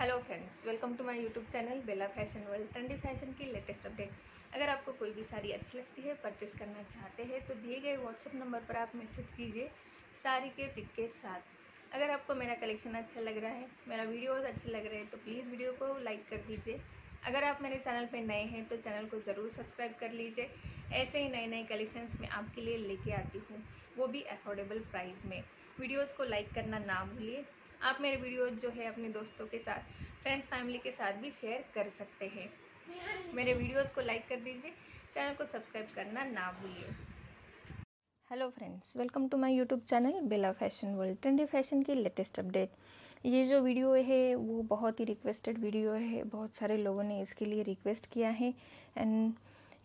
hello friends welcome to my YouTube channel Bela fashion world trendy fashion की latest update अगर आपको कोई भी साड़ी अच्छी लगती है परचेस करना चाहते हैं तो दिए गए व्हाट्सअप नंबर पर आप मैसेज कीजिए साड़ी के पिक के साथ अगर आपको मेरा कलेक्शन अच्छा लग रहा है मेरा वीडियोज़ अच्छे लग रहे हैं तो प्लीज़ वीडियो को लाइक कर दीजिए अगर आप मेरे चैनल पर नए हैं तो चैनल को ज़रूर सब्सक्राइब कर लीजिए ऐसे ही नए नए कलेक्शंस मैं आपके लिए लेके आती हूँ वो भी अफोर्डेबल प्राइस में वीडियोज़ को लाइक करना ना भूलिए आप मेरे वीडियो जो है अपने दोस्तों के साथ फ्रेंड्स फैमिली के साथ भी शेयर कर सकते हैं मेरे वीडियोस को लाइक कर दीजिए चैनल को सब्सक्राइब करना ना भूलिए hello friends welcome to my YouTube channel Bela fashion world trendy fashion की लेटेस्ट अपडेट ये जो वीडियो है वो बहुत ही रिक्वेस्टेड वीडियो है बहुत सारे लोगों ने इसके लिए रिक्वेस्ट किया है एंड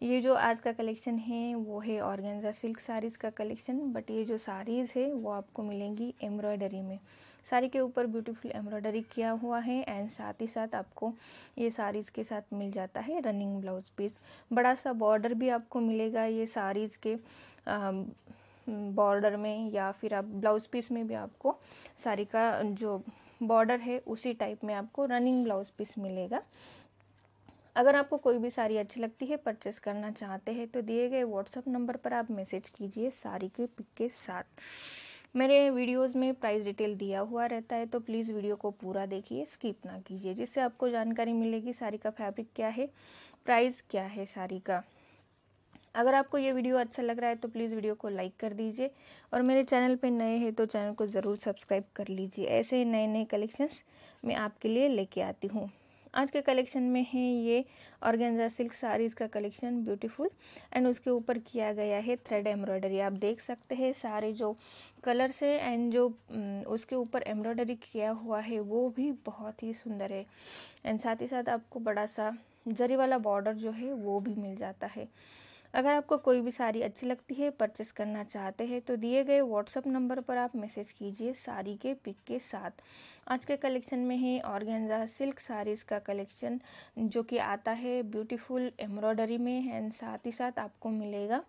ये जो आज का कलेक्शन है वो है ऑर्गेंजा सिल्क साड़ीज़ का कलेक्शन बट ये जो साड़ीज़ है वो आपको मिलेंगी एम्ब्रॉयडरी में साड़ी के ऊपर ब्यूटीफुल एम्ब्रॉयडरी किया हुआ है एंड साथ ही साथ आपको ये साड़ीज़ के साथ मिल जाता है रनिंग ब्लाउज पीस बड़ा सा बॉर्डर भी आपको मिलेगा ये साड़ीज़ के बॉर्डर में या फिर आप ब्लाउज पीस में भी आपको साड़ी का जो बॉर्डर है उसी टाइप में आपको रनिंग ब्लाउज पीस मिलेगा अगर आपको कोई भी साड़ी अच्छी लगती है परचेस करना चाहते हैं तो दिए गए व्हाट्सएप नंबर पर आप मैसेज कीजिए साड़ी के पिक के साथ मेरे वीडियोस में प्राइस डिटेल दिया हुआ रहता है तो प्लीज़ वीडियो को पूरा देखिए स्किप ना कीजिए जिससे आपको जानकारी मिलेगी साड़ी का फैब्रिक क्या है प्राइस क्या है साड़ी का अगर आपको ये वीडियो अच्छा लग रहा है तो प्लीज़ वीडियो को लाइक कर दीजिए और मेरे चैनल पे नए हैं तो चैनल को ज़रूर सब्सक्राइब कर लीजिए ऐसे नए नए कलेक्शंस मैं आपके लिए लेके आती हूँ आज के कलेक्शन में है ये ऑर्गेन्जा सिल्क साड़ीज़ का कलेक्शन ब्यूटीफुल एंड उसके ऊपर किया गया है थ्रेड एम्ब्रॉयडरी आप देख सकते हैं सारे जो कलर्स है एंड जो उसके ऊपर एम्ब्रॉयडरी किया हुआ है वो भी बहुत ही सुंदर है एंड साथ ही साथ आपको बड़ा सा जरी वाला बॉर्डर जो है वो भी मिल जाता है अगर आपको कोई भी साड़ी अच्छी लगती है परचेस करना चाहते हैं तो दिए गए व्हाट्सअप नंबर पर आप मैसेज कीजिए साड़ी के पिक के साथ आज के कलेक्शन में है ऑर्गेंजा सिल्क साड़ीज़ का कलेक्शन जो कि आता है ब्यूटीफुल एम्ब्रॉयडरी में एंड साथ ही साथ आपको मिलेगा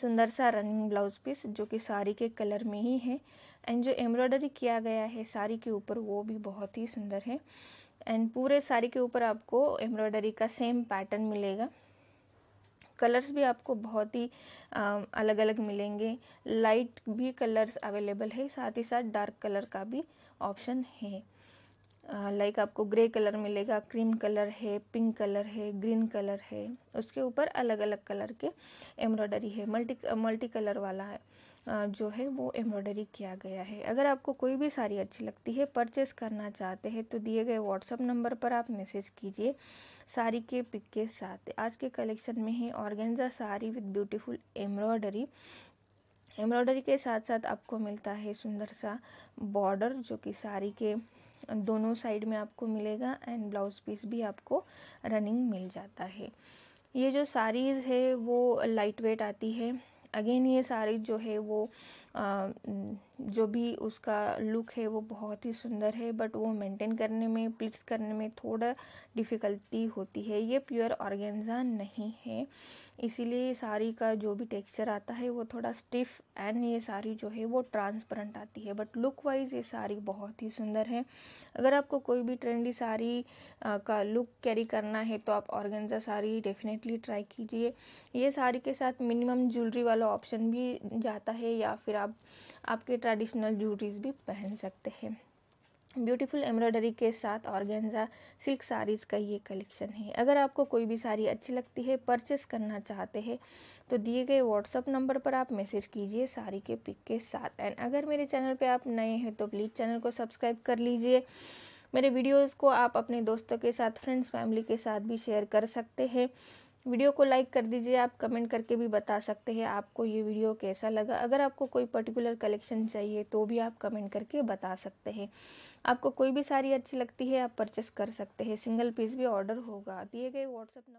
सुंदर सा रनिंग ब्लाउज पीस जो कि साड़ी के कलर में ही है एंड जो एम्ब्रॉयडरी किया गया है साड़ी के ऊपर वो भी बहुत ही सुंदर है एंड पूरे साड़ी के ऊपर आपको एम्ब्रॉयडरी का सेम पैटर्न मिलेगा कलर्स भी आपको बहुत ही अलग अलग मिलेंगे लाइट भी कलर्स अवेलेबल है साथ ही साथ डार्क कलर का भी ऑप्शन है लाइक like आपको ग्रे कलर मिलेगा क्रीम कलर है पिंक कलर है ग्रीन कलर है उसके ऊपर अलग अलग कलर के एम्ब्रॉयडरी है मल्टी मल्टी कलर वाला है जो है वो एम्ब्रॉयडरी किया गया है अगर आपको कोई भी साड़ी अच्छी लगती है परचेस करना चाहते हैं तो दिए गए व्हाट्सअप नंबर पर आप मैसेज कीजिए साड़ी के पिक के साथ आज के कलेक्शन में है organza sari with beautiful embroidery embroidery के साथ साथ आपको मिलता है सुंदर सा बॉर्डर जो कि साड़ी के दोनों साइड में आपको मिलेगा एंड ब्लाउज पीस भी आपको रनिंग मिल जाता है ये जो साड़ीज़ है वो लाइट वेट आती है अगेन ये साड़ी जो है वो आ, जो भी उसका लुक है वो बहुत ही सुंदर है बट वो मेंटेन करने में प्लीज करने में थोड़ा डिफ़िकल्टी होती है ये प्योर ऑर्गेन्जा नहीं है इसीलिए साड़ी का जो भी टेक्सचर आता है वो थोड़ा स्टिफ एंड ये साड़ी जो है वो ट्रांसपेरेंट आती है बट लुक वाइज ये साड़ी बहुत ही सुंदर है अगर आपको कोई भी ट्रेंडी साड़ी का लुक कैरी करना है तो आप ऑर्गेन्जा साड़ी डेफिनेटली ट्राई कीजिए ये साड़ी के साथ मिनिमम ज्वेलरी वाला ऑप्शन भी जाता है या फिर आप आपके ट्रेडिशनल ज्वेलरीज भी पहन सकते हैं ब्यूटीफुल एम्ब्रॉयडरी के साथ ऑर्गेन्जा सिल्क साड़ीज़ का ये कलेक्शन है अगर आपको कोई भी साड़ी अच्छी लगती है परचेस करना चाहते हैं तो दिए गए व्हाट्सअप नंबर पर आप मैसेज कीजिए साड़ी के पिक के साथ एंड अगर मेरे चैनल पे आप नए हैं तो प्लीज़ चैनल को सब्सक्राइब कर लीजिए मेरे वीडियोस को आप अपने दोस्तों के साथ फ्रेंड्स फैमिली के साथ भी शेयर कर सकते हैं वीडियो को लाइक कर दीजिए आप कमेंट करके भी बता सकते हैं आपको ये वीडियो कैसा लगा अगर आपको कोई पर्टिकुलर कलेक्शन चाहिए तो भी आप कमेंट करके बता सकते हैं आपको कोई भी साड़ी अच्छी लगती है आप परचेस कर सकते हैं सिंगल पीस भी ऑर्डर होगा दिए गए व्हाट्सएप